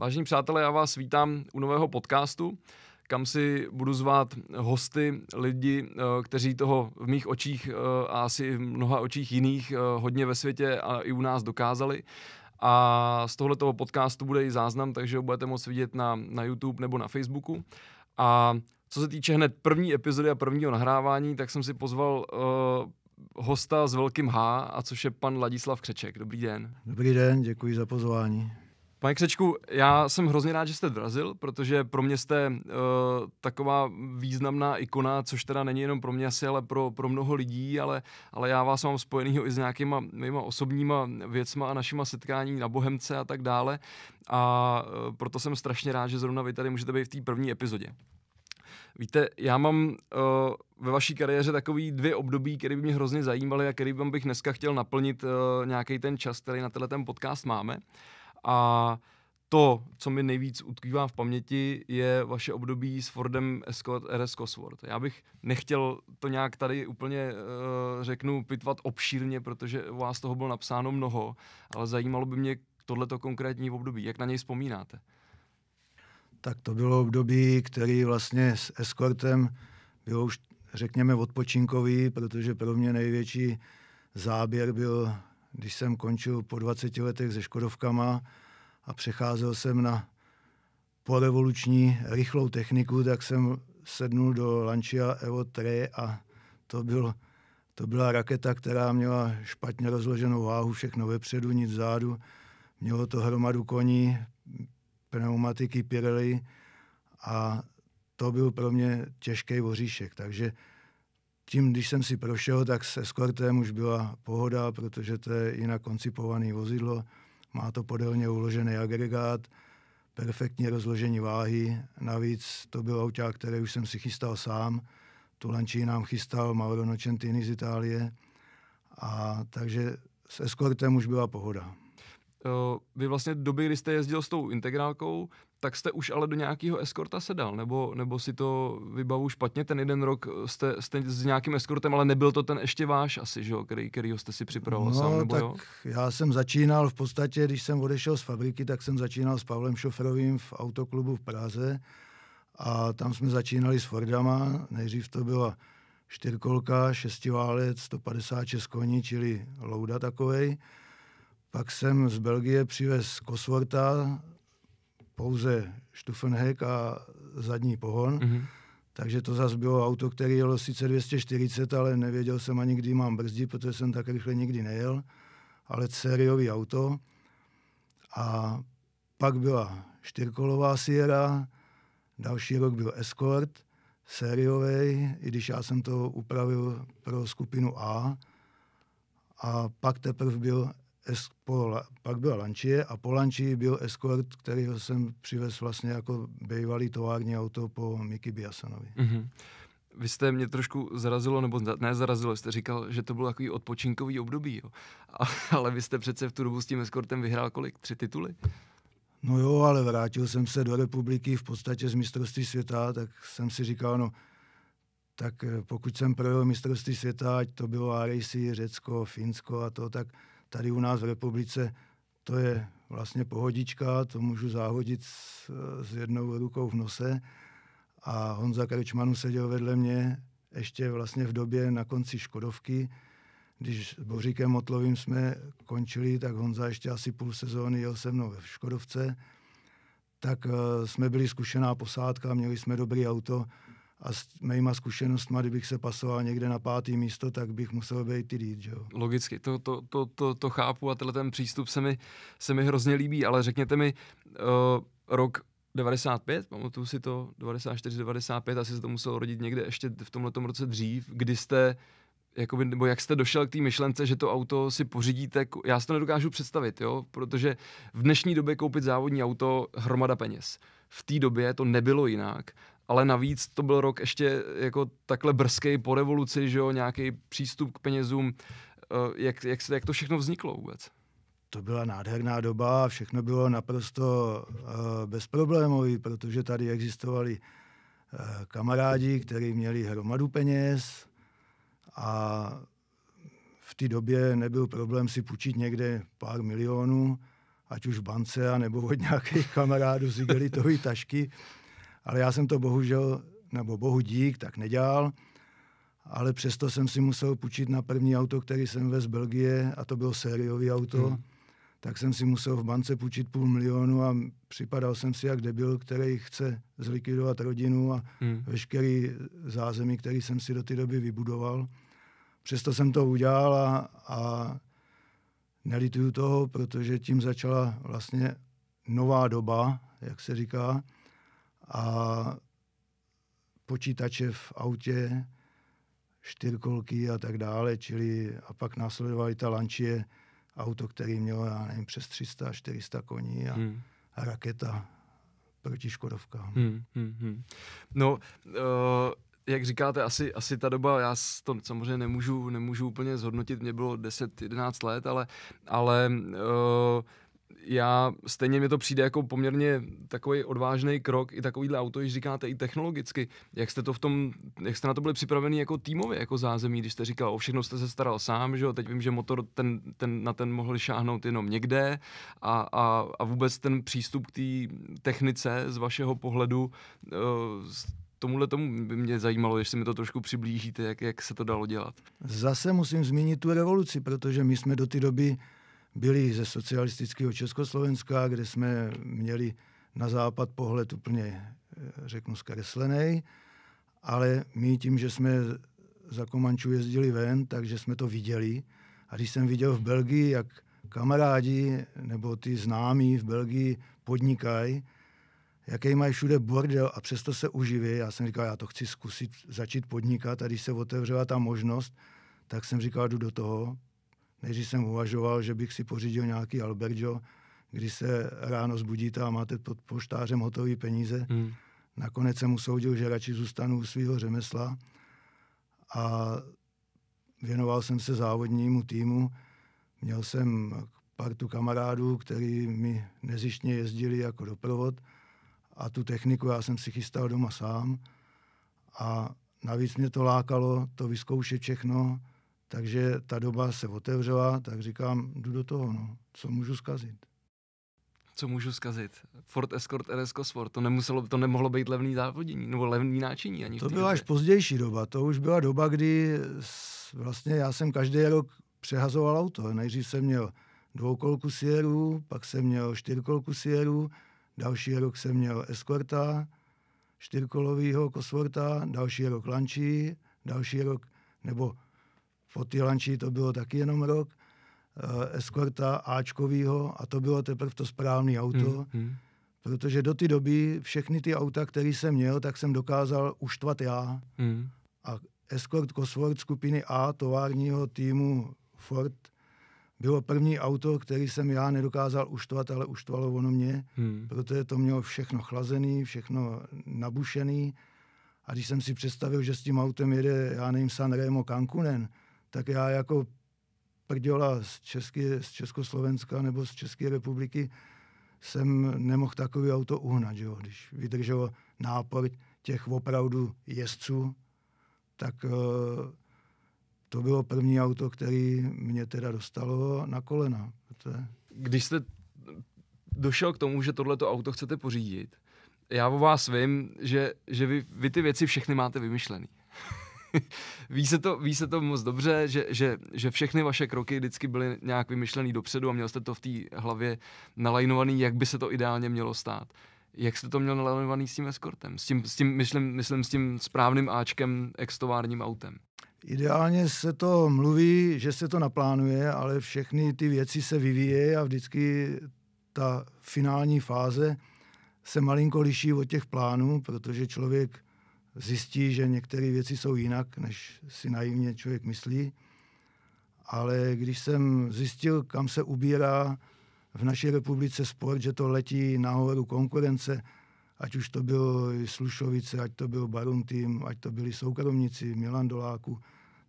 Vážení přátelé, já vás vítám u nového podcastu, kam si budu zvát hosty, lidi, eh, kteří toho v mých očích eh, a asi v mnoha očích jiných eh, hodně ve světě a i u nás dokázali. A z tohoto podcastu bude i záznam, takže ho budete moct vidět na, na YouTube nebo na Facebooku. A co se týče hned první epizody a prvního nahrávání, tak jsem si pozval uh, hosta s velkým H, a což je pan Ladislav Křeček. Dobrý den. Dobrý den, děkuji za pozvání. Pane Křečku, já jsem hrozně rád, že jste drazil, protože pro mě jste uh, taková významná ikona, což teda není jenom pro mě asi, ale pro, pro mnoho lidí, ale, ale já vás mám spojenýho i s nějakýma mýma osobníma věcma a našima setkání na Bohemce a tak dále. A uh, proto jsem strašně rád, že zrovna vy tady můžete být v té první epizodě. Víte, já mám uh, ve vaší kariéře takový dvě období, které by mě hrozně zajímaly a které bych dneska chtěl naplnit uh, nějaký ten čas, který na tenhle ten podcast máme. Uh, a to, co mi nejvíc utkývá v paměti, je vaše období s Fordem Escort RS Cosworth. Já bych nechtěl to nějak tady úplně, eh, řeknu, pitvat obšírně, protože u vás toho bylo napsáno mnoho, ale zajímalo by mě tohleto konkrétní období. Jak na něj vzpomínáte? Tak to bylo období, který vlastně s Escortem bylo už, řekněme, odpočinkový, protože pro mě největší záběr byl když jsem končil po 20 letech se Škodovkama a přecházel jsem na porevoluční rychlou techniku, tak jsem sednul do Lancia Evo 3 a to, byl, to byla raketa, která měla špatně rozloženou váhu, všechno vepředu, nic vzadu. Mělo to hromadu koní, pneumatiky Pirelli a to byl pro mě těžký voříšek. Takže tím, když jsem si prošel, tak s eskortem už byla pohoda, protože to je jinak koncipované vozidlo, má to podelně uložený agregát, perfektní rozložení váhy, navíc to byl auták, který už jsem si chystal sám, tu lančí nám chystal Mauro Nocentini z Itálie, a takže s eskortem už byla pohoda. Eh, vy vlastně doby, kdy jste jezdil s tou integrálkou, tak jste už ale do nějakého eskorta sedal, nebo, nebo si to vybavu špatně, ten jeden rok jste, jste s nějakým eskortem, ale nebyl to ten ještě váš asi, že jo, který, kterýho jste si připravoval no, sám, nebo tak jo? já jsem začínal v podstatě, když jsem odešel z fabriky, tak jsem začínal s Pavlem Šoferovým v autoklubu v Praze a tam jsme začínali s Fordama, nejdřív to byla čtyřkolka, šestiválec, 156 koní, čili louda takovej, pak jsem z Belgie přivez Kosvorta, pouze štufenhek a zadní pohon. Mm-hmm. Takže to zase bylo auto, které jelo sice 240, ale nevěděl jsem ani, kdy mám brzdit, protože jsem tak rychle nikdy nejel. Ale sériový auto. A pak byla čtyřkolová Sierra, další rok byl Escort, sériový, i když já jsem to upravil pro skupinu A. A pak teprve byl po, pak byla Lančie a po Lančii byl Escort, který jsem přivez vlastně jako bývalý tovární auto po Miky Biasanovi. Mm-hmm. Vy jste mě trošku zarazilo, nebo ne zarazilo, jste říkal, že to bylo takový odpočinkový období, jo. A, ale vy jste přece v tu dobu s tím Escortem vyhrál kolik? Tři tituly? No jo, ale vrátil jsem se do republiky v podstatě z mistrovství světa, tak jsem si říkal, no, tak eh, pokud jsem projel mistrovství světa, ať to bylo Arisi, Řecko, Finsko a to, tak tady u nás v republice to je vlastně pohodička, to můžu záhodit s, s jednou rukou v nose. A Honza Krečmanu seděl vedle mě ještě vlastně v době na konci Škodovky, když s Boříkem Motlovým jsme končili, tak Honza ještě asi půl sezóny jel se mnou ve Škodovce, tak eh, jsme byli zkušená posádka, měli jsme dobrý auto a s mýma zkušenostmi, kdybych se pasoval někde na pátý místo, tak bych musel být ty lead, jo. Logicky, to, to, to, to, to chápu a tenhle ten přístup se mi, se mi hrozně líbí, ale řekněte mi, uh, rok 95, pamatuju si to, 94, 95, asi se to muselo rodit někde ještě v tomhle roce dřív, kdy jste jakoby, nebo jak jste došel k té myšlence, že to auto si pořídíte, já si to nedokážu představit, jo, protože v dnešní době koupit závodní auto hromada peněz. V té době to nebylo jinak ale navíc to byl rok ještě jako takhle brzký po revoluci, že jo, nějaký přístup k penězům, eh, jak, jak, jak to všechno vzniklo vůbec? To byla nádherná doba, všechno bylo naprosto uh, bezproblémový, protože tady existovali uh, kamarádi, kteří měli hromadu peněz a v té době nebyl problém si půjčit někde pár milionů, ať už v bance, nebo od nějakých kamarádů z tašky. Ale já jsem to bohužel, nebo bohu dík, tak nedělal, ale přesto jsem si musel půjčit na první auto, který jsem vez z Belgie, a to bylo sériový auto, hmm. tak jsem si musel v bance půjčit půl milionu a připadal jsem si jak debil, který chce zlikvidovat rodinu a hmm. veškerý zázemí, který jsem si do té doby vybudoval. Přesto jsem to udělal a, a nelituju toho, protože tím začala vlastně nová doba, jak se říká, a počítače v autě, čtyřkolky a tak dále, čili a pak následovali ta lančie, auto, který mělo, já nevím, přes 300, 400 koní a, hmm. a raketa proti škodovka. Hmm, hmm, hmm. No, uh, jak říkáte, asi, asi ta doba, já to samozřejmě nemůžu, nemůžu úplně zhodnotit, mě bylo 10-11 let, ale, ale uh, já stejně mi to přijde jako poměrně takový odvážný krok, i takovýhle auto, když říkáte i technologicky, jak jste to v tom, jak jste na to byli připraveni jako týmově, jako zázemí, když jste říkal, o všechno jste se staral sám, že jo, teď vím, že motor ten, ten, na ten mohl šáhnout jenom někde a, a, a vůbec ten přístup k té technice z vašeho pohledu, uh, tomuhle tomu by mě zajímalo, jestli mi to trošku přiblížíte, jak, jak se to dalo dělat. Zase musím zmínit tu revoluci, protože my jsme do té doby byli ze socialistického Československa, kde jsme měli na západ pohled úplně, eh, řeknu, zkreslený, ale my tím, že jsme za Komančů jezdili ven, takže jsme to viděli. A když jsem viděl v Belgii, jak kamarádi nebo ty známí v Belgii podnikají, jaký mají všude bordel a přesto se uživí. Já jsem říkal, já to chci zkusit začít podnikat a když se otevřela ta možnost, tak jsem říkal, jdu do toho, Nejdřív jsem uvažoval, že bych si pořídil nějaký Albergio, kdy se ráno zbudíte a máte pod poštářem hotové peníze. Hmm. Nakonec jsem usoudil, že radši zůstanu u svého řemesla a věnoval jsem se závodnímu týmu. Měl jsem partu kamarádů, který mi nezištně jezdili jako doprovod a tu techniku já jsem si chystal doma sám a navíc mě to lákalo to vyzkoušet všechno, takže ta doba se otevřela, tak říkám, jdu do toho, no. co můžu zkazit. Co můžu zkazit? Ford Escort RS Cosworth, to, nemuselo, to nemohlo být levný závodění, nebo levný náčiní. Ani to byla době. až pozdější doba, to už byla doba, kdy vlastně já jsem každý rok přehazoval auto. Nejdřív jsem měl dvoukolku Sierra, pak jsem měl čtyřkolku Sierra, další rok jsem měl Escorta, čtyřkolovýho Coswortha, další rok Lanči, další rok, nebo Fotilanči to bylo taky jenom rok, eh, eskorta Ačkovýho a to bylo teprve to správné auto, hmm, hmm. protože do té doby všechny ty auta, které jsem měl, tak jsem dokázal uštvat já. Hmm. A Escort Cosworth skupiny A továrního týmu Ford bylo první auto, který jsem já nedokázal uštvat, ale uštvalo ono mě, hmm. protože to mělo všechno chlazený, všechno nabušený. A když jsem si představil, že s tím autem jede, já nevím, Sanremo Cancunen, tak já jako prděla z, Česky, z Československa nebo z České republiky jsem nemohl takový auto uhnat, že jo? když vydrželo nápor těch opravdu jezdců, tak eh, to bylo první auto, který mě teda dostalo na kolena. Protože... Když jste došel k tomu, že tohleto auto chcete pořídit, já o vás vím, že, že vy, vy ty věci všechny máte vymyšlený. ví, se to, ví se to moc dobře, že, že, že všechny vaše kroky vždycky byly nějak vymyšlený dopředu a měl jste to v té hlavě nalajnovaný, jak by se to ideálně mělo stát. Jak jste to měl nalajnovaný s tím eskortem? S tím, s tím myslím, myslím, s tím správným Ačkem, extovárním autem. Ideálně se to mluví, že se to naplánuje, ale všechny ty věci se vyvíjejí a vždycky ta finální fáze se malinko liší od těch plánů, protože člověk zjistí, že některé věci jsou jinak, než si naivně člověk myslí. Ale když jsem zjistil, kam se ubírá v naší republice sport, že to letí nahoru konkurence, ať už to byl Slušovice, ať to byl Barun tým, ať to byli soukromníci, Milan Doláku,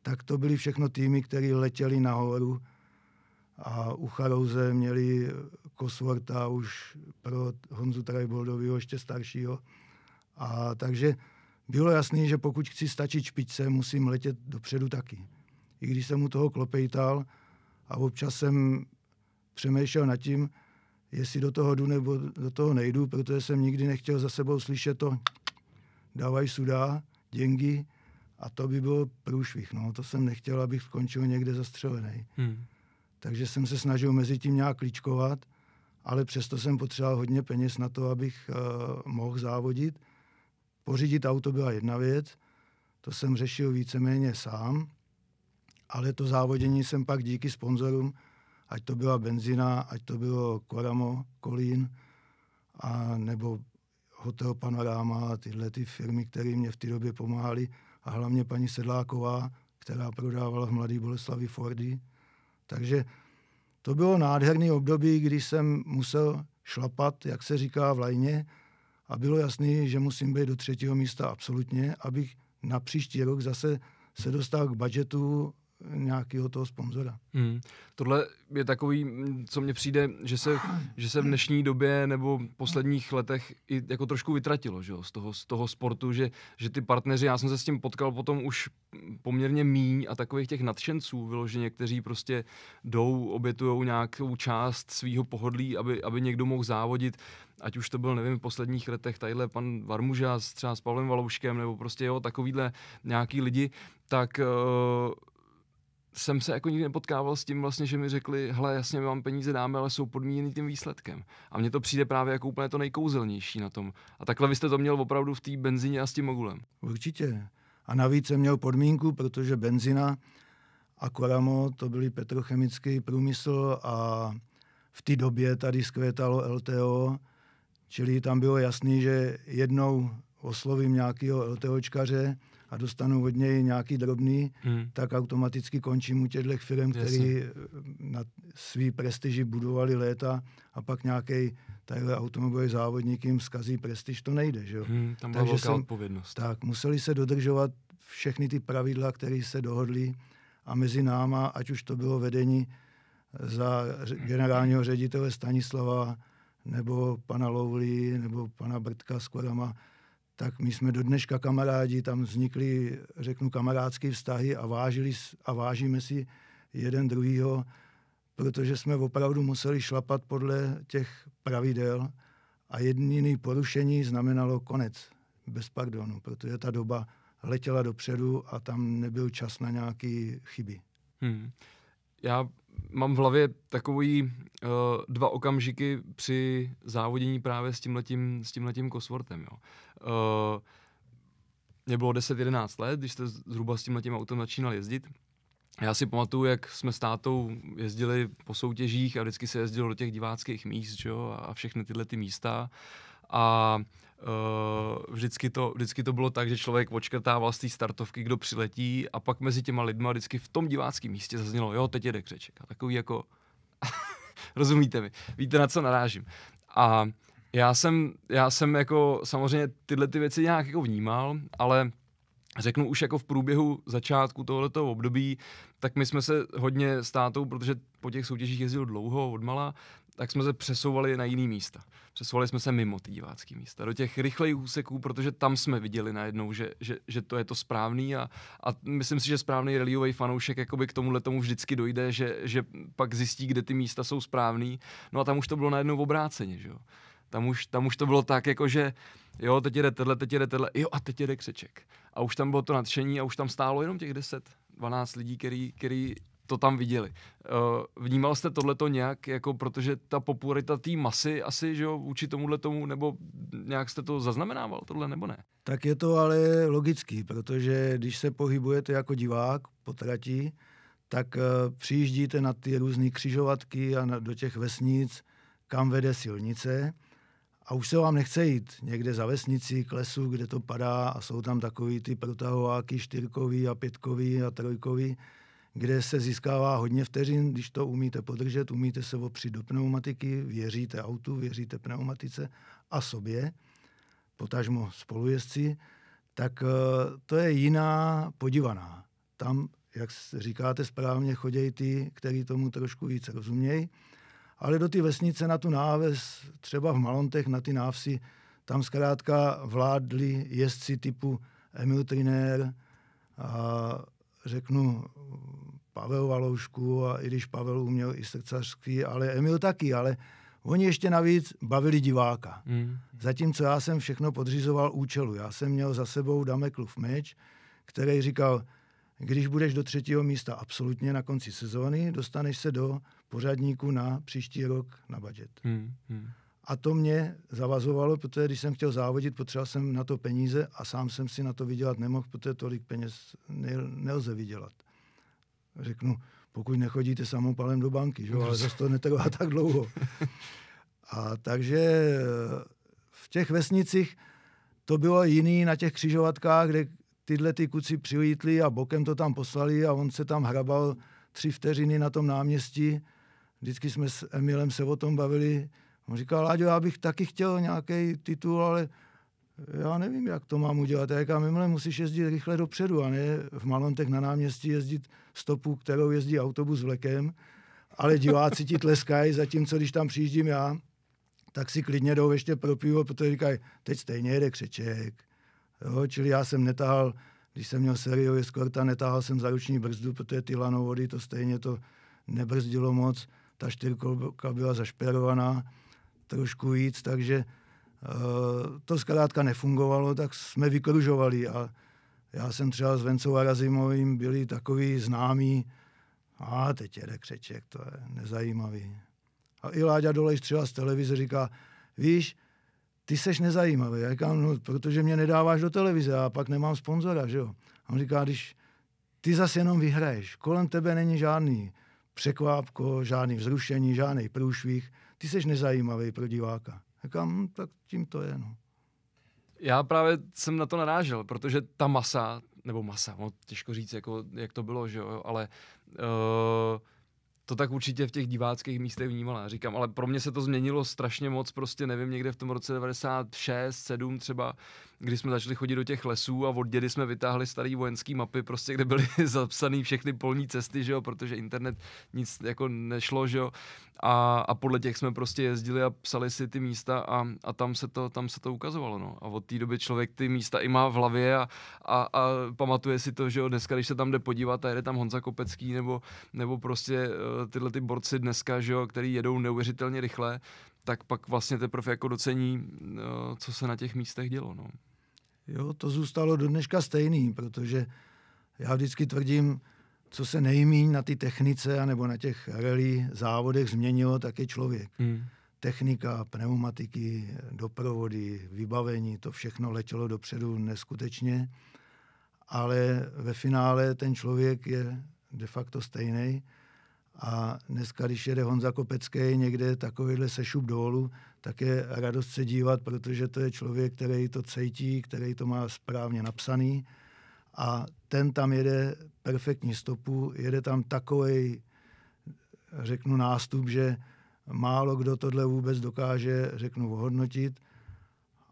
tak to byly všechno týmy, které letěly nahoru a u Charouze měli Kosvorta už pro Honzu Trajboldovýho ještě staršího. A takže bylo jasné, že pokud chci stačit špičce, musím letět dopředu taky. I když jsem mu toho klopejtal a občas jsem přemýšlel nad tím, jestli do toho jdu nebo do toho nejdu, protože jsem nikdy nechtěl za sebou slyšet to dávaj sudá, děngy a to by bylo průšvih. No. To jsem nechtěl, abych skončil někde zastřelený. Hmm. Takže jsem se snažil mezi tím nějak klíčkovat, ale přesto jsem potřeboval hodně peněz na to, abych uh, mohl závodit – Pořídit auto byla jedna věc, to jsem řešil víceméně sám, ale to závodění jsem pak díky sponzorům, ať to byla benzina, ať to bylo Koramo, Kolín, a nebo Hotel Panorama a tyhle ty firmy, které mě v té době pomáhaly a hlavně paní Sedláková, která prodávala v Mladé Boleslavi Fordy. Takže to bylo nádherný období, kdy jsem musel šlapat, jak se říká v lajně, a bylo jasné, že musím být do třetího místa absolutně, abych na příští rok zase se dostal k budžetu nějakého toho sponzora. Hmm. Tohle je takový, co mně přijde, že se, že se v dnešní době nebo v posledních letech i jako trošku vytratilo že jo, z, toho, z toho sportu, že, že ty partneři, já jsem se s tím potkal potom už poměrně míň a takových těch nadšenců že někteří prostě jdou, obětují nějakou část svého pohodlí, aby, aby někdo mohl závodit, ať už to byl, nevím, v posledních letech tadyhle pan Varmuža s třeba s Pavlem Valouškem nebo prostě jo, takovýhle nějaký lidi, tak uh, jsem se jako nikdy nepotkával s tím vlastně, že mi řekli, hele, jasně, my vám peníze dáme, ale jsou podmíněny tím výsledkem. A mně to přijde právě jako úplně to nejkouzelnější na tom. A takhle byste to měl opravdu v té benzíně a s tím mogulem. Určitě. A navíc jsem měl podmínku, protože benzina a Koramo, to byly petrochemický průmysl a v té době tady skvětalo LTO, čili tam bylo jasný, že jednou oslovím nějakého LTOčkaře, a dostanu od něj nějaký drobný, hmm. tak automaticky končím u těchto firm, které eh, na svý prestiži budovali léta a pak nějaký tadyhle automobilový závodník jim zkazí prestiž, to nejde. Že jo? Hmm, tam Takže velká jsem, odpovědnost. Tak, museli se dodržovat všechny ty pravidla, které se dohodly a mezi náma, ať už to bylo vedení za generálního ředitele Stanislava, nebo pana Louli, nebo pana Brtka s kvadama, tak my jsme do dneška kamarádi, tam vznikly, řeknu, kamarádské vztahy a, vážili, a vážíme si jeden druhýho, protože jsme opravdu museli šlapat podle těch pravidel a jediný porušení znamenalo konec, bez pardonu, protože ta doba letěla dopředu a tam nebyl čas na nějaké chyby. Hmm. Já mám v hlavě takový uh, dva okamžiky při závodění právě s tímhletím, s tímhletím Cosworthem. Jo. Uh, mě bylo 10-11 let, když jste zhruba s tímhle tím autem začínal jezdit. Já si pamatuju, jak jsme s tátou jezdili po soutěžích a vždycky se jezdilo do těch diváckých míst že jo, a všechny tyhle ty místa. A uh, vždycky, to, vždycky to bylo tak, že člověk očkrtával z té startovky, kdo přiletí a pak mezi těma lidma vždycky v tom diváckém místě zaznělo, jo, teď jede křeček. A takový jako, rozumíte mi, víte, na co narážím. A já jsem, já jsem jako samozřejmě tyhle ty věci nějak jako vnímal, ale řeknu už jako v průběhu začátku tohoto období, tak my jsme se hodně s tátou, protože po těch soutěžích jezdil dlouho odmala, tak jsme se přesouvali na jiný místa. Přesouvali jsme se mimo ty divácké místa, do těch rychlejch úseků, protože tam jsme viděli najednou, že, že, že to je to správný a, a myslím si, že správný rallyový fanoušek jakoby k tomuhle tomu vždycky dojde, že, že pak zjistí, kde ty místa jsou správný. No a tam už to bylo najednou obráceně, že jo tam už, tam už to bylo tak, jako že jo, teď jede tenhle, teď jede tenhle, jo a teď jede křeček. A už tam bylo to nadšení a už tam stálo jenom těch 10, 12 lidí, který, který to tam viděli. Eh, vnímal jste tohleto nějak, jako protože ta popularita té masy asi, že jo, vůči tomuhle tomu, nebo nějak jste to zaznamenával, tohle nebo ne? Tak je to ale logický, protože když se pohybujete jako divák po trati, tak eh, přijíždíte na ty různé křižovatky a na, do těch vesnic, kam vede silnice – a už se vám nechce jít někde za vesnici, k lesu, kde to padá a jsou tam takový ty protahováky čtyřkový a pětkový a trojkový, kde se získává hodně vteřin, když to umíte podržet, umíte se opřít do pneumatiky, věříte autu, věříte pneumatice a sobě, potažmo spolujezdci, tak eh, to je jiná podívaná. Tam, jak říkáte správně, chodějí ty, který tomu trošku víc rozumějí ale do ty vesnice na tu náves, třeba v Malontech na ty návsi, tam zkrátka vládli jezdci typu Emil Trinér a řeknu Pavel Valoušku a i když Pavel uměl i srdcařský, ale Emil taky, ale oni ještě navíc bavili diváka. Mm. Zatímco já jsem všechno podřizoval účelu. Já jsem měl za sebou Damekluv meč, který říkal, když budeš do třetího místa absolutně na konci sezóny, dostaneš se do pořadníku na příští rok na budget. Hmm, hmm. A to mě zavazovalo, protože když jsem chtěl závodit, potřeboval jsem na to peníze a sám jsem si na to vydělat nemohl, protože tolik peněz nelze vydělat. Řeknu, pokud nechodíte samopalem do banky, že? ale zase to netrvá tak dlouho. A takže eh, v těch vesnicích to bylo jiný na těch křižovatkách, kde tyhle ty kuci přilítli a bokem to tam poslali a on se tam hrabal tři vteřiny na tom náměstí vždycky jsme s Emilem se o tom bavili. On říkal, Láďo, já bych taky chtěl nějaký titul, ale já nevím, jak to mám udělat. Já říkám, Emile, musíš jezdit rychle dopředu a ne v Malontech na náměstí jezdit stopu, kterou jezdí autobus vlekem, ale diváci ti tleskají, zatímco když tam přijíždím já, tak si klidně jdou ještě pro pivo, protože říkají, teď stejně jede křeček. Jo, čili já jsem netahal, když jsem měl seriově skorta, netahal jsem za ruční brzdu, protože ty lanovody to stejně to nebrzdilo moc ta čtyřkolka byla zašperovaná trošku víc, takže e, to zkrátka nefungovalo, tak jsme vykružovali a já jsem třeba s Vencou a Razimovým byli takový známý, a teď jede křeček, to je nezajímavý. A i Láďa Dolejš třeba z televize říká, víš, ty seš nezajímavý. Já říkám, no, protože mě nedáváš do televize a pak nemám sponzora, že jo. A on říká, když ty zase jenom vyhraješ, kolem tebe není žádný, překvápko, žádný vzrušení, žádný průšvih. Ty seš nezajímavý pro diváka. Říkám, hm, tak tím to je. No. Já právě jsem na to narážel, protože ta masa, nebo masa, no, těžko říct, jako, jak to bylo, že jo, ale uh, to tak určitě v těch diváckých místech vnímala. Říkám, ale pro mě se to změnilo strašně moc, prostě nevím, někde v tom roce 96, 7 třeba, kdy jsme začali chodit do těch lesů a od dědy jsme vytáhli staré vojenské mapy, prostě kde byly zapsané všechny polní cesty, že jo, protože internet nic jako nešlo, že jo. A, a podle těch jsme prostě jezdili a psali si ty místa a, a tam, se to, tam se to ukazovalo, no. A od té doby člověk ty místa i má v hlavě a, a, a pamatuje si to, že jo, dneska, když se tam jde podívat a jede tam Honza Kopecký nebo, nebo prostě eh, tyhle ty borci dneska, že jo, který jedou neuvěřitelně rychle, tak pak vlastně teprve jako docení, eh, co se na těch místech dělo. No. Jo, to zůstalo do dneška stejný, protože já vždycky tvrdím, co se nejmíň na ty technice nebo na těch rally závodech změnilo, tak je člověk. Hmm. Technika, pneumatiky, doprovody, vybavení, to všechno letělo dopředu neskutečně, ale ve finále ten člověk je de facto stejný a dneska, když jede Honza Kopecký někde takovýhle sešup dolů, tak je radost se dívat, protože to je člověk, který to cejtí, který to má správně napsaný. A ten tam jede perfektní stopu, jede tam takový, řeknu, nástup, že málo kdo tohle vůbec dokáže, řeknu, ohodnotit.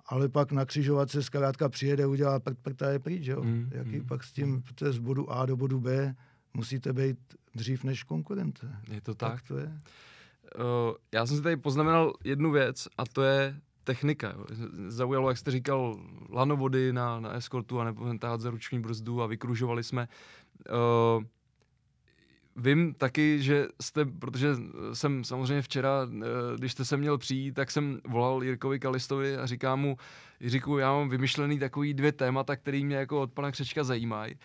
Ale pak na křižovatce zkrátka přijede, udělá prd, prd a je pryč, jo? Mm, Jaký mm. pak s tím, mm. z bodu A do bodu B musíte být dřív než konkurence. Je to tak? tak to je. Eh, já jsem si tady poznamenal jednu věc a to je technika. Zaujalo, jak jste říkal, lanovody na, na eskortu a nebo tahat za ruční brzdu a vykružovali jsme. Eh, vím taky, že jste, protože jsem samozřejmě včera, eh, když jste se měl přijít, tak jsem volal Jirkovi Kalistovi a říkám mu, Jiříku, já mám vymyšlený takový dvě témata, který mě jako od pana Křečka zajímají.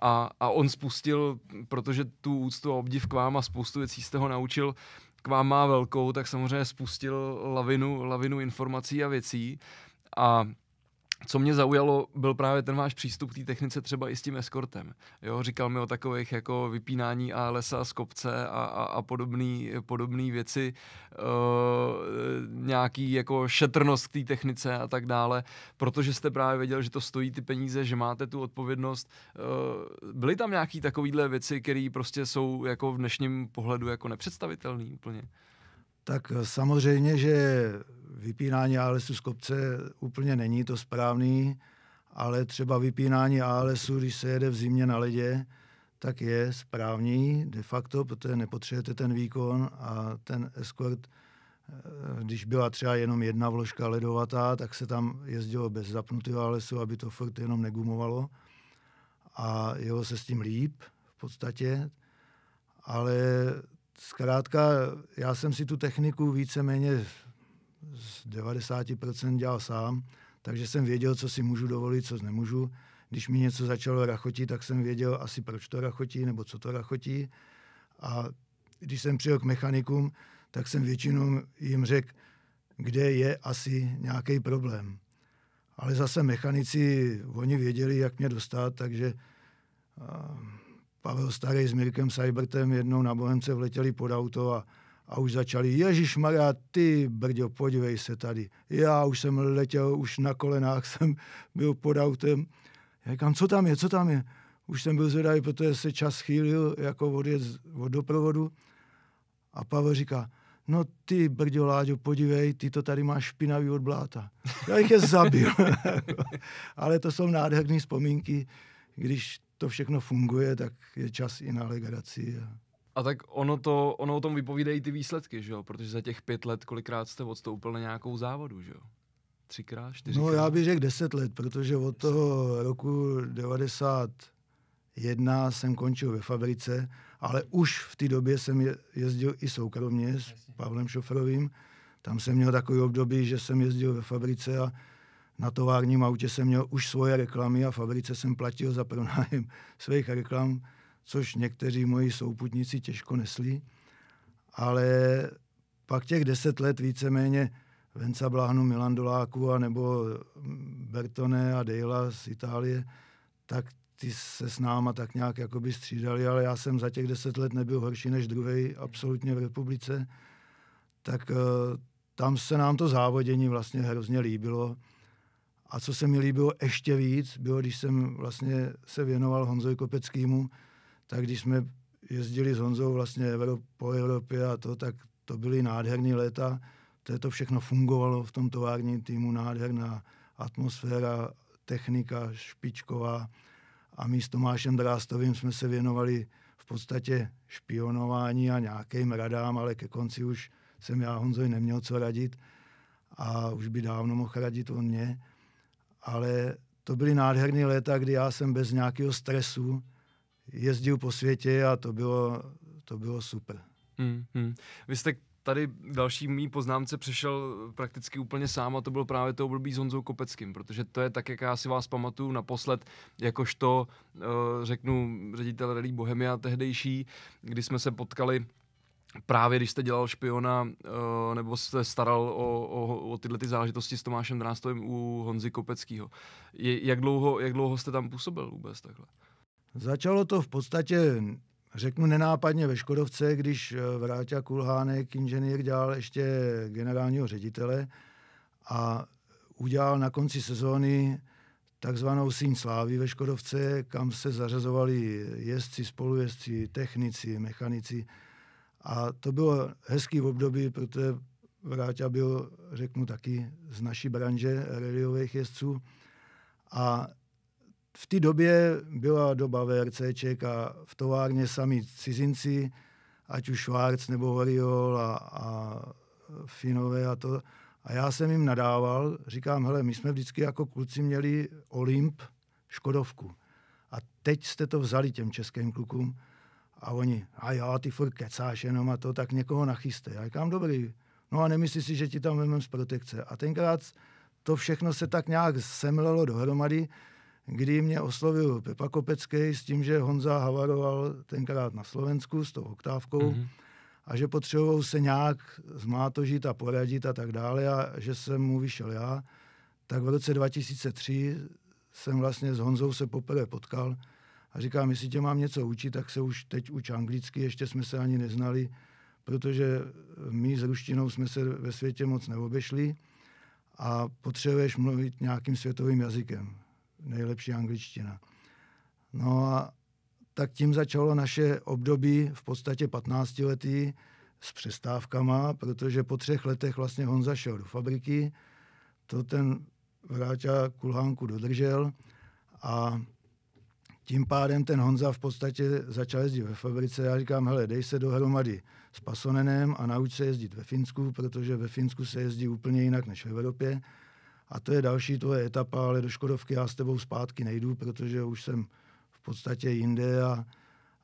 A, a on spustil, protože tu úctu a obdiv k vám a spoustu věcí jste ho naučil, k vám má velkou, tak samozřejmě spustil lavinu, lavinu informací a věcí. A co mě zaujalo, byl právě ten váš přístup k té technice třeba i s tím eskortem. Jo, říkal mi o takových jako vypínání a lesa z kopce a, a, a podobný, podobný věci, e, nějaký jako šetrnost k té technice a tak dále, protože jste právě věděl, že to stojí ty peníze, že máte tu odpovědnost. E, byly tam nějaké takovéhle věci, které prostě jsou jako v dnešním pohledu jako nepředstavitelné úplně? tak eh, samozřejmě, že vypínání ALSu z kopce úplně není to správný, ale třeba vypínání ALSu, když se jede v zimě na ledě, tak je správný de facto, protože nepotřebujete ten výkon a ten escort, eh, když byla třeba jenom jedna vložka ledovatá, tak se tam jezdilo bez zapnutého ALSu, aby to furt jenom negumovalo a jelo se s tím líp v podstatě, ale zkrátka, já jsem si tu techniku víceméně z 90% dělal sám, takže jsem věděl, co si můžu dovolit, co nemůžu. Když mi něco začalo rachotit, tak jsem věděl asi, proč to rachotí nebo co to rachotí. A když jsem přijel k mechanikům, tak jsem většinou jim řekl, kde je asi nějaký problém. Ale zase mechanici, oni věděli, jak mě dostat, takže uh, Pavel Starý s Mirkem Seibertem jednou na Bohemce vletěli pod auto a, a už začali, Ježíš Maria, ty brďo, podívej se tady. Já už jsem letěl, už na kolenách jsem byl pod autem. Já říkám, co tam je, co tam je? Už jsem byl zvědavý, protože se čas chýlil jako odjet od doprovodu. A Pavel říká, no ty brďo, Láďo, podívej, ty to tady máš špinavý od bláta. Já jich je zabil. Ale to jsou nádherné vzpomínky, když to všechno funguje, tak je čas i na legraci. A... A tak ono, to, ono o tom vypovídají ty výsledky, že jo? Protože za těch pět let kolikrát jste odstoupil na nějakou závodu, že jo? Třikrát, čtyřikrát? No já bych řekl deset let, protože od toho roku 91 jsem končil ve fabrice, ale už v té době jsem jezdil i soukromně s Pavlem Šoferovým. Tam jsem měl takový období, že jsem jezdil ve fabrice a na továrním autě jsem měl už svoje reklamy a fabrice jsem platil za pronájem svých reklam, což někteří moji souputníci těžko nesli. Ale pak těch deset let víceméně Venca Bláhnu Milandoláku a nebo mm, Bertone a Dejla z Itálie, tak ty se s náma tak nějak jakoby střídali, ale já jsem za těch deset let nebyl horší než druhý absolutně v republice, tak eh, tam se nám to závodění vlastně hrozně líbilo a co se mi líbilo ještě víc, bylo, když jsem vlastně se věnoval Honzovi Kopeckýmu, tak když jsme jezdili s Honzou vlastně po Evropě a to, tak to byly nádherné léta. To, to všechno fungovalo v tom továrním týmu, nádherná atmosféra, technika špičková. A my s Tomášem Drástovým jsme se věnovali v podstatě špionování a nějakým radám, ale ke konci už jsem já Honzovi neměl co radit a už by dávno mohl radit on mě ale to byly nádherné léta, kdy já jsem bez nějakého stresu jezdil po světě a to bylo, to bylo super. mm hmm. Vy jste tady další mý poznámce přešel prakticky úplně sám a to bylo právě to období s Honzou Kopeckým, protože to je tak, jak já si vás pamatuju naposled, jakožto eh, řeknu ředitel Rally Bohemia tehdejší, kdy jsme se potkali právě když jste dělal špiona, uh, nebo jste staral o, o, o tyhle ty záležitosti s Tomášem Drástovým u Honzy Kopeckého. jak, dlouho, jak dlouho jste tam působil vůbec takhle? Začalo to v podstatě, řeknu nenápadně ve Škodovce, když eh, Vráťa Kulhánek, inženýr, dělal ještě generálního ředitele a udělal na konci sezóny takzvanou síň slávy ve Škodovce, kam se zařazovali jezdci, spolujezdci, technici, mechanici, a to bylo hezký období, protože Vráťa byl, řeknu taky, z naší branže reliových jezdců. A v té době byla doba VRCček a v továrně sami cizinci, ať už Schwarz nebo Oriol a, a Finové a to. A já jsem jim nadával, říkám, hele, my jsme vždycky jako kluci měli Olymp, Škodovku. A teď jste to vzali těm českým klukům a oni, a jo, ty furt kecáš jenom a to, tak někoho nachystej. Já říkám, dobrý, no a nemyslíš si, že ti tam vezmeme z protekce. A tenkrát to všechno se tak nějak semlelo dohromady, kdy mě oslovil Pepa Kopecký s tím, že Honza havaroval tenkrát na Slovensku s tou oktávkou mm-hmm. a že potřeboval se nějak zmátožit a poradit a tak dále a že jsem mu vyšel já. Tak v roce 2003 jsem vlastně s Honzou se poprvé potkal a říkám, jestli tě mám něco učit, tak se už teď uč anglicky, ještě jsme se ani neznali, protože my s ruštinou jsme se ve světě moc neobešli a potřebuješ mluvit nějakým světovým jazykem. Nejlepší angličtina. No a tak tím začalo naše období v podstatě 15 letý s přestávkama, protože po třech letech vlastně Honza šel do fabriky, to ten vráťa kulhánku dodržel a tím pádem ten Honza v podstatě začal jezdit ve fabrice. Já říkám, hele, dej se dohromady s Pasonenem a nauč se jezdit ve Finsku, protože ve Finsku se jezdí úplně jinak než v Evropě. A to je další tvoje etapa, ale do Škodovky já s tebou zpátky nejdu, protože už jsem v podstatě jinde a,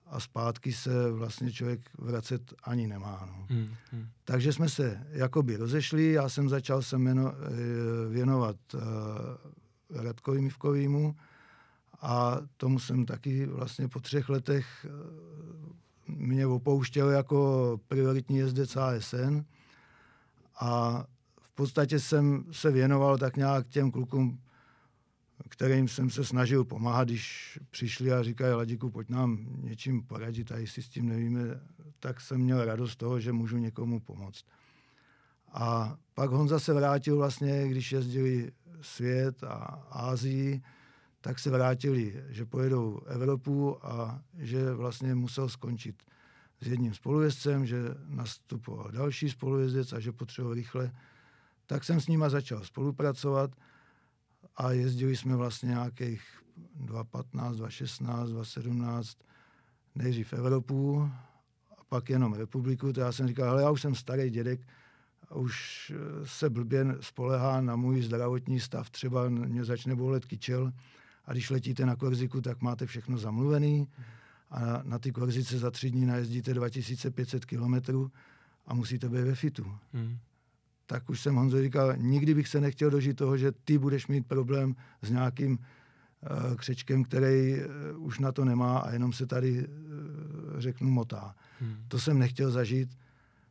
a zpátky se vlastně člověk vracet ani nemá. No. Hmm, hmm. Takže jsme se jakoby rozešli, já jsem začal se jmeno, eh, věnovat uh, Radkovi Mivkovýmu, a tomu jsem taky vlastně po třech letech eh, mě opouštěl jako prioritní jezdec ASN a v podstatě jsem se věnoval tak nějak těm klukům, kterým jsem se snažil pomáhat, když přišli a říkají, Ladiku, pojď nám něčím poradit a jestli s tím nevíme, tak jsem měl radost toho, že můžu někomu pomoct. A pak Honza se vrátil vlastně, když jezdili svět a Ázii, tak se vrátili, že pojedou Evropu a že vlastně musel skončit s jedním spolujezdcem, že nastupoval další spolujezdec a že potřeboval rychle. Tak jsem s nima začal spolupracovat a jezdili jsme vlastně nějakých 2015, 2016, 2017, nejdřív Evropu a pak jenom republiku. To já jsem říkal, ale já už jsem starý dědek, a už eh, se blbě spolehá na můj zdravotní stav, třeba mě začne bolet kyčel, a když letíte na Korziku, tak máte všechno zamluvený a na, na ty Korzice za tři dny najezdíte 2500 kilometrů a musíte být ve fitu. Hmm. Tak už jsem Honzo říkal, nikdy bych se nechtěl dožít toho, že ty budeš mít problém s nějakým uh, křečkem, který uh, už na to nemá a jenom se tady, uh, řeknu, motá. Hmm. To jsem nechtěl zažít.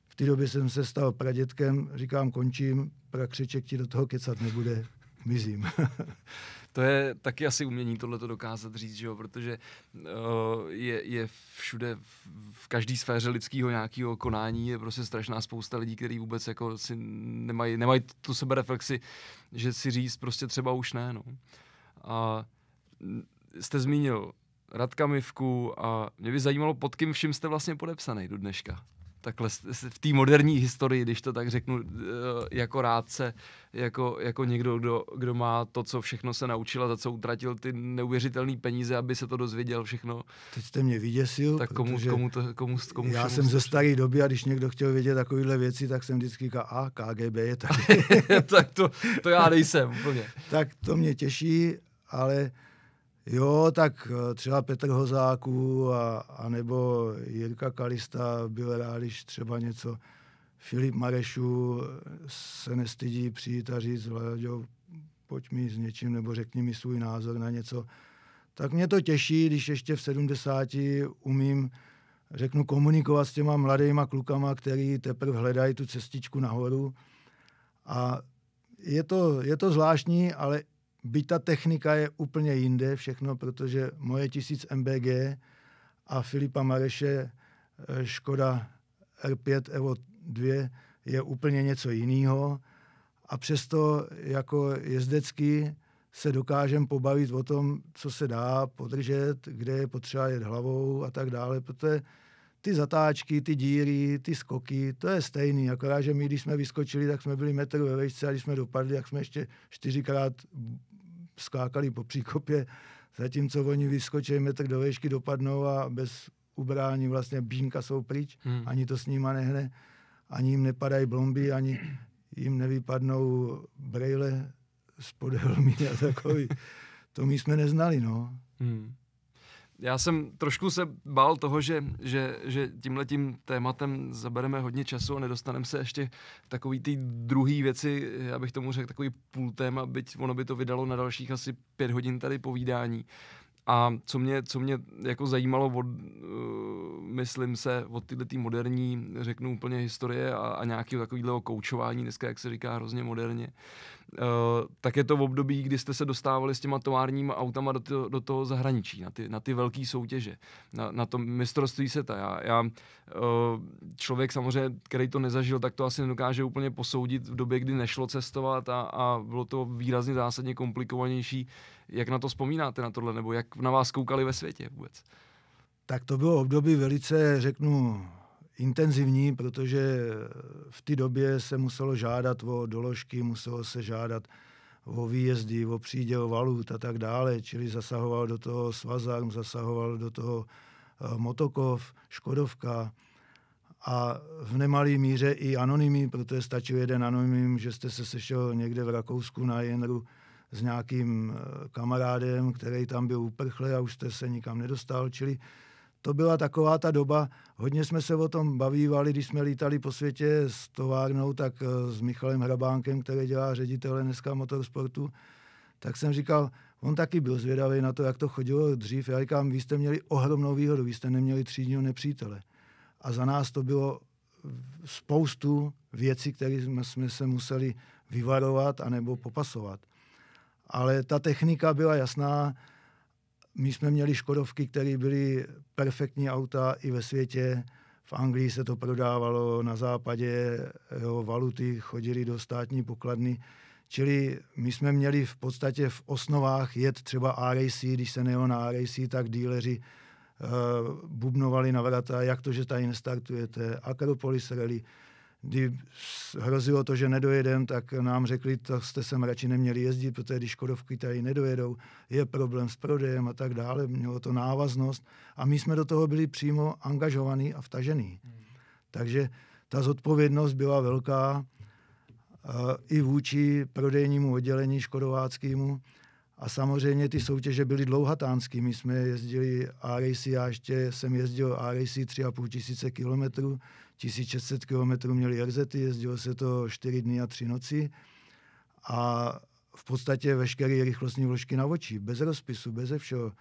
V té době jsem se stal pradětkem, říkám, končím, křeček ti do toho kecat nebude, mizím. to je taky asi umění tohle to dokázat říct, že jo, protože uh, je, je všude, v každé sféře lidského nějakého konání je prostě strašná spousta lidí, kteří vůbec jako si nemají, nemají tu sebereflexi, že si říct prostě třeba už ne, no. A jste zmínil Radka Mivku a mě by zajímalo, pod kým vším jste vlastně podepsaný do dneška takhle v té moderní historii, když to tak řeknu, eh, jako rádce, jako, jako někdo, kdo, kdo má to, co všechno se naučil a za co utratil ty neuvěřitelné peníze, aby se to dozvěděl všechno. Teď jste mě vyděsil. Tak komu, komu, to, komu, komu Já jsem ze staré doby a když někdo chtěl vědět takovéhle věci, tak jsem vždycky říkal, a KGB je tady. tak to, to já nejsem úplně. tak to mě těší, ale Jo, tak eh, třeba Petr Hozáků a, a nebo Jirka Kalista byl rád, když třeba něco Filip Marešu eh, se nestydí přijít a říct, jo, pojď mi s něčím nebo řekni mi svůj názor na něco. Tak mě to těší, když ještě v 70 umím, řeknu, komunikovat s těma mladýma klukama, který teprve hledají tu cestičku nahoru. A je to, je to zvláštní, ale Byť ta technika je úplně jinde všechno, protože moje 1000 MBG a Filipa Mareše eh, Škoda R5 Evo 2 je úplně něco jiného a přesto jako jezdecky se dokážem pobavit o tom, co se dá podržet, kde je potřeba jet hlavou a tak dále, protože ty zatáčky, ty díry, ty skoky, to je stejný, akorát, že my, když jsme vyskočili, tak jsme byli metr ve vejšce a když jsme dopadli, tak jsme ještě čtyřikrát skákali po příkopě, zatímco oni vyskočili metr do vešky, dopadnou a bez ubrání vlastně bínka jsou pryč, hmm. ani to s nima nehne, ani jim nepadají blomby, ani jim nevypadnou brejle spod helmy a takový. to my jsme neznali, no. Hmm. Já jsem trošku se bál toho, že, že, že tímhletím tématem zabereme hodně času a nedostaneme se ještě takový ty druhý věci, já bych tomu řekl takový půl téma, byť ono by to vydalo na dalších asi pět hodin tady povídání. Uh, a co mě, co mě jako zajímalo, od, uh, myslím se, od tyhle tý moderní, řeknu úplně historie a, a nějakého takového koučování, dneska, jak se říká hrozně moderně, uh, tak je to v období, kdy jste se dostávali s těma továrníma autama do, to, do toho zahraničí, na ty, na ty velké soutěže, na, na to mistrovství světa. Já, já uh, člověk samozřejmě, který to nezažil, tak to asi nedokáže úplně posoudit v době, kdy nešlo cestovat a, a bylo to výrazně zásadně komplikovanější, jak na to vzpomínáte na tohle, nebo jak na vás koukali ve světě vůbec? Tak to bylo období velice, řeknu, intenzivní, protože v té době se muselo žádat o doložky, muselo se žádat o výjezdy, o příděl valut a tak dále, čili zasahoval do toho svazák, zasahoval do toho eh, motokov, škodovka a v nemalý míře i anonymní, protože stačil jeden anonym, že jste se sešel někde v Rakousku na Jenru s nějakým eh, kamarádem, který tam byl uprchlý a už jste se nikam nedostal. Čili to byla taková ta doba. Hodně jsme se o tom bavívali, když jsme lítali po světě s továrnou, tak eh, s Michalem Hrabánkem, který dělá ředitele dneska motorsportu, tak jsem říkal, on taky byl zvědavý na to, jak to chodilo dřív. Já říkám, vy jste měli ohromnou výhodu, vy jste neměli třídního nepřítele. A za nás to bylo spoustu věcí, které jsme se museli vyvarovat anebo popasovat. Ale ta technika byla jasná. My jsme měli Škodovky, které byly perfektní auta i ve světě. V Anglii se to prodávalo, na západě jo, valuty chodili do státní pokladny. Čili my jsme měli v podstatě v osnovách jet třeba RAC, když se nejelo na RAC, tak díleři uh, bubnovali na vrata, jak to, že tady nestartujete, Akropolis Rally kdy hrozilo to, že nedojedem, tak nám řekli, tak jste sem radši neměli jezdit, protože když Škodovky tady nedojedou, je problém s prodejem a tak dále, mělo to návaznost a my jsme do toho byli přímo angažovaní a vtažení. Hmm. Takže ta zodpovědnost byla velká eh, i vůči prodejnímu oddělení škodováckému a samozřejmě ty soutěže byly dlouhatánský. My jsme jezdili a já ještě jsem jezdil a půl tisíce kilometrů, 1600 km měli jerzety, jezdilo se to 4 dny a 3 noci a v podstatě veškeré rychlostní vložky na oči, bez rozpisu, bez všeho.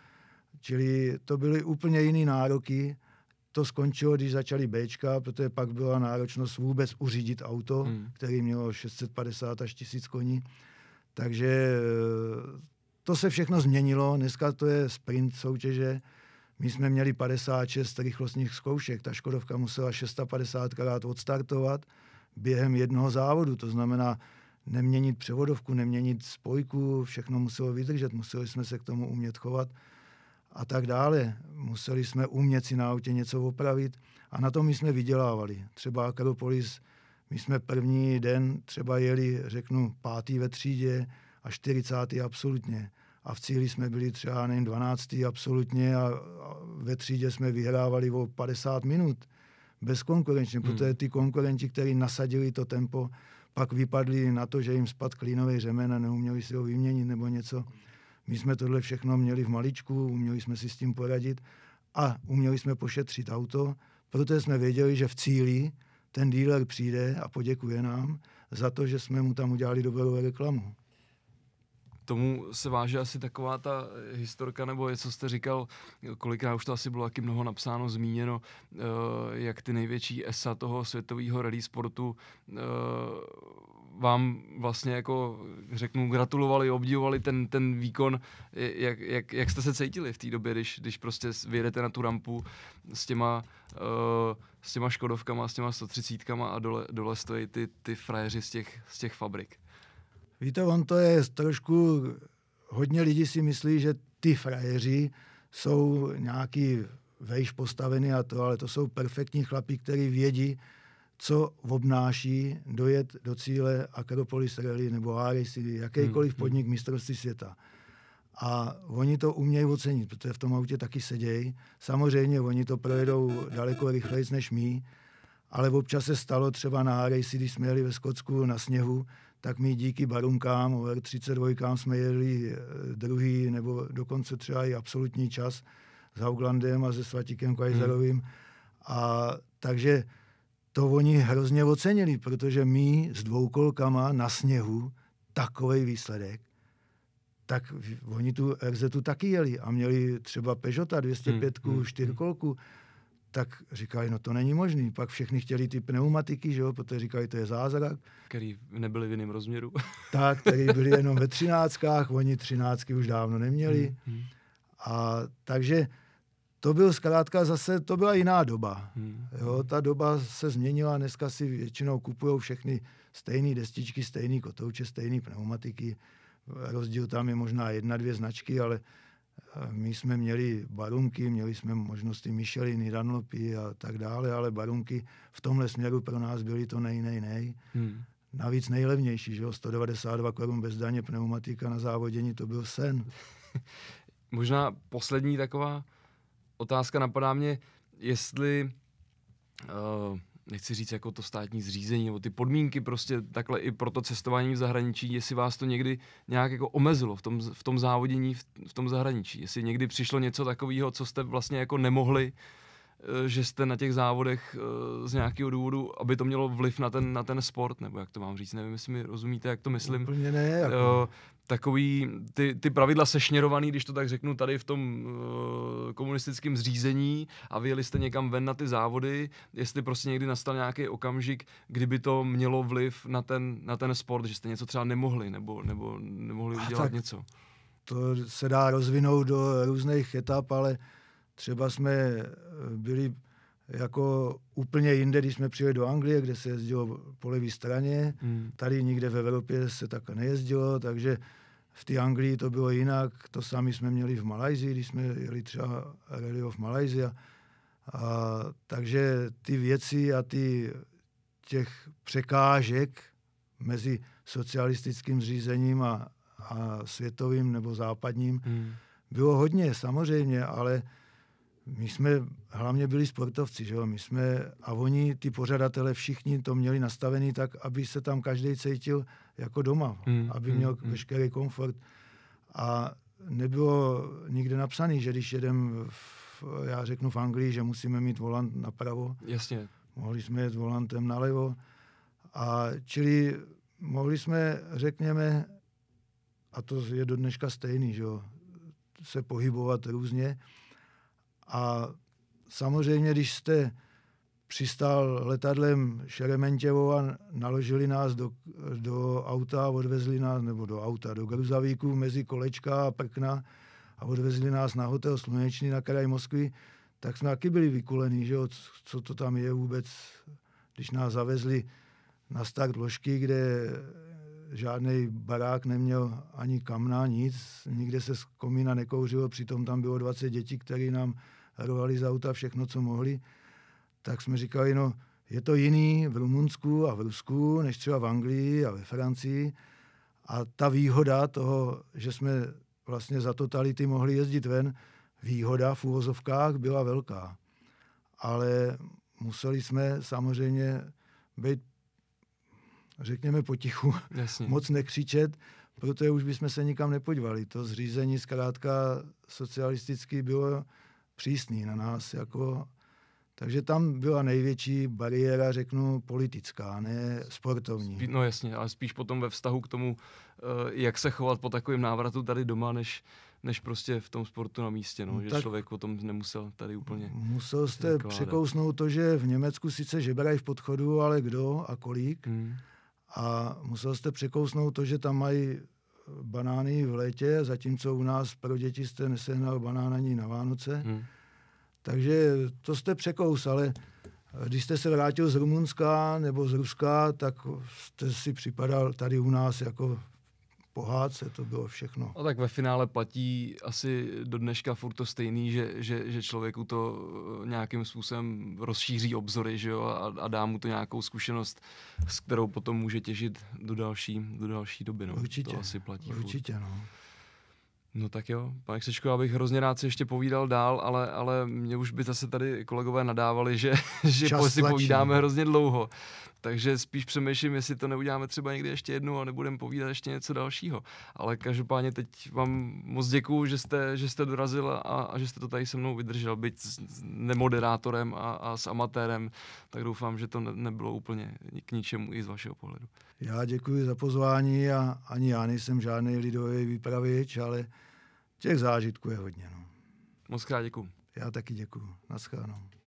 Čili to byly úplně jiné nároky. To skončilo, když začali Bčka, protože pak byla náročnost vůbec uřídit auto, hmm. který mělo 650 až 1000 koní. Takže eh, to se všechno změnilo. Dneska to je sprint soutěže my jsme měli 56 rychlostních zkoušek, ta Škodovka musela 650 krát odstartovat během jednoho závodu, to znamená neměnit převodovku, neměnit spojku, všechno muselo vydržet, museli jsme se k tomu umět chovat a tak dále. Museli jsme umět si na autě něco opravit a na tom my jsme vydělávali. Třeba Akropolis, my jsme první den třeba jeli, řeknu, pátý ve třídě a 40. absolutně a v cíli jsme byli třeba, nevím, 12. absolutně a, a ve třídě jsme vyhrávali o 50 minut bezkonkurenčně, hmm. protože ty konkurenti, kteří nasadili to tempo, pak vypadli na to, že jim spadl klínový řemen a neuměli si ho vyměnit nebo něco. My jsme tohle všechno měli v maličku, uměli jsme si s tím poradit a uměli jsme pošetřit auto, protože jsme věděli, že v cíli ten dealer přijde a poděkuje nám za to, že jsme mu tam udělali dobrou reklamu tomu se váže asi taková ta eh, historka, nebo je, co jste říkal, kolikrát už to asi bylo taky mnoho napsáno, zmíněno, eh, jak ty největší esa toho světového rally sportu eh, vám vlastně jako řeknu, gratulovali, obdivovali ten, ten výkon, jak, jak, jak, jste se cítili v té době, když, když prostě vyjedete na tu rampu s těma, uh, s těma Škodovkama, s těma 130 a dole, dole stojí ty, ty frajeři z těch, z těch fabrik. Víte, on to je trošku, hodně lidí si myslí, že ty frajeři jsou nějaký vejš postaveny a to, ale to jsou perfektní chlapí, kteří vědí, co obnáší dojet do cíle Akropolis Rally nebo Aris, jakýkoliv hmm, hmm. podnik mistrovství světa. A oni to umějí ocenit, protože v tom autě taky sedějí. Samozřejmě oni to projedou daleko rychleji než my, ale občas se stalo třeba na Arisi, když jsme jeli ve Skotsku na sněhu, tak my díky barunkám, OR32 jsme jeli eh, druhý nebo dokonce třeba i absolutní čas s Hauglandem a se Svatíkem Kajzerovým. Hmm. A takže to oni hrozně ocenili, protože my s dvoukolkama na sněhu takový výsledek, tak oni tu RZ tu taky jeli a měli třeba Peugeota 205, hmm, hmm, hmm. čtyřkolku, hmm tak říkají, no to není možný. Pak všechny chtěli ty pneumatiky, že jo, protože říkají, to je zázrak. Který nebyly v jiném rozměru. tak, který byly jenom ve třináctkách, oni třináctky už dávno neměli. Hmm, hmm. A takže to byl zkrátka zase, to byla jiná doba. Hmm. Jo, hmm. ta doba se změnila, dneska si většinou kupují všechny stejné destičky, stejné kotouče, stejné pneumatiky. Rozdíl tam je možná jedna, dvě značky, ale my jsme měli barunky, měli jsme možnosti Micheliny, Dunlopy a tak dále, ale barunky v tomhle směru pro nás byly to nej, nej, nej. Hmm. Navíc nejlevnější, že jo? 192 korun bez daně pneumatika na závodění, to byl sen. Možná poslední taková otázka napadá mě, jestli uh, nechci říct jako to státní zřízení nebo ty podmínky prostě takhle i pro to cestování v zahraničí, jestli vás to někdy nějak jako omezilo v tom, v tom závodění v, v tom zahraničí, jestli někdy přišlo něco takového, co jste vlastně jako nemohli, e, že jste na těch závodech e, z nějakého důvodu, aby to mělo vliv na ten, na ten sport, nebo jak to mám říct, nevím, jestli mi rozumíte, jak to myslím. Úplně ne, e, jako takový ty, ty pravidla sešněrovaný, když to tak řeknu, tady v tom uh, komunistickém zřízení a vyjeli jste někam ven na ty závody, jestli prostě někdy nastal nějaký okamžik, kdyby to mělo vliv na ten, na ten sport, že jste něco třeba nemohli nebo, nebo nemohli udělat něco. To se dá rozvinout do různých etap, ale třeba jsme eh, byli jako úplně jinde, když jsme přijeli do Anglie, kde se jezdilo po levé straně, hmm. tady nikde v Evropě se tak nejezdilo, takže v té Anglii to bylo jinak, to sami jsme měli v Malajzii, když jsme jeli třeba Rally of Malaysia. A, takže ty věci a ty, těch překážek mezi socialistickým zřízením a, a světovým nebo západním hmm. bylo hodně samozřejmě, ale my jsme hlavně byli sportovci, že jo? my jsme, a oni, ty pořadatele, všichni to měli nastavený tak, aby se tam každý cítil jako doma, mm, aby mm, měl mm. veškerý komfort. A nebylo nikde napsané, že když jedem, v, já řeknu v Anglii, že musíme mít volant napravo. Jasně. Mohli jsme jet volantem nalevo. A čili mohli jsme, řekněme, a to je do dneška stejný, že jo, se pohybovat různě, a samozřejmě, když jste přistál letadlem Šerementěvo a naložili nás do, do auta a odvezli nás, nebo do auta, do gruzavíku mezi kolečka a prkna a odvezli nás na hotel Sluneční na kraj Moskvy, tak jsme taky byli vykulený, že jo, co to tam je vůbec, když nás zavezli na start ložky, kde žádný barák neměl ani kamna, nic, nikde se z komína nekouřilo, přitom tam bylo 20 dětí, které nám rovali z auta všechno, co mohli, tak jsme říkali, no, je to jiný v Rumunsku a v Rusku, než třeba v Anglii a ve Francii. A ta výhoda toho, že jsme vlastně za totality mohli jezdit ven, výhoda v úvozovkách byla velká. Ale museli jsme samozřejmě být řekněme potichu, Jasně. moc nekřičet, protože už bychom se nikam nepodívali. To zřízení zkrátka socialisticky bylo přísný na nás. Jako, takže tam byla největší bariéra, řeknu, politická, ne sportovní. Spí, no jasně, ale spíš potom ve vztahu k tomu, eh, jak se chovat po takovém návratu tady doma, než, než prostě v tom sportu na místě, no, no že tak člověk potom nemusel tady úplně... Musel jste jako překousnout to, že v Německu sice žebrají v podchodu, ale kdo a kolik. Hmm a musel jste překousnout to, že tam mají banány v létě, zatímco u nás pro děti jste nesehnal banán ani na Vánoce. Hmm. Takže to jste překous, ale když jste se vrátil z Rumunska nebo z Ruska, tak jste si připadal tady u nás jako pohádce, to bylo všechno. A no tak ve finále platí asi do dneška furt to stejný, že, že, že člověku to eh, nějakým způsobem rozšíří obzory že jo, a, a dá mu to nějakou zkušenost, s kterou potom může těžit do další, do další doby. No. Určitě, to asi platí určitě, furt. no. No tak jo, pane Křečko, já bych hrozně rád si ještě povídal dál, ale, ale mě už by zase tady kolegové nadávali, že, že si povídáme no. hrozně dlouho. Takže spíš přemýšlím, jestli to neuděláme třeba někdy ještě jednou a nebudeme povídat ještě něco dalšího. Ale každopádně teď vám moc děkuju, že jste, že jste dorazil a, a že jste to tady se mnou vydržel, byť s nemoderátorem a, a s amatérem, tak doufám, že to ne, nebylo úplně k ničemu i z vašeho pohledu. Já děkuji za pozvání a ani já nejsem žádný lidový výpravěč, ale těch zážitků je hodně. No. Moc krát děkuji. Já taky děkuji. Naschledanou.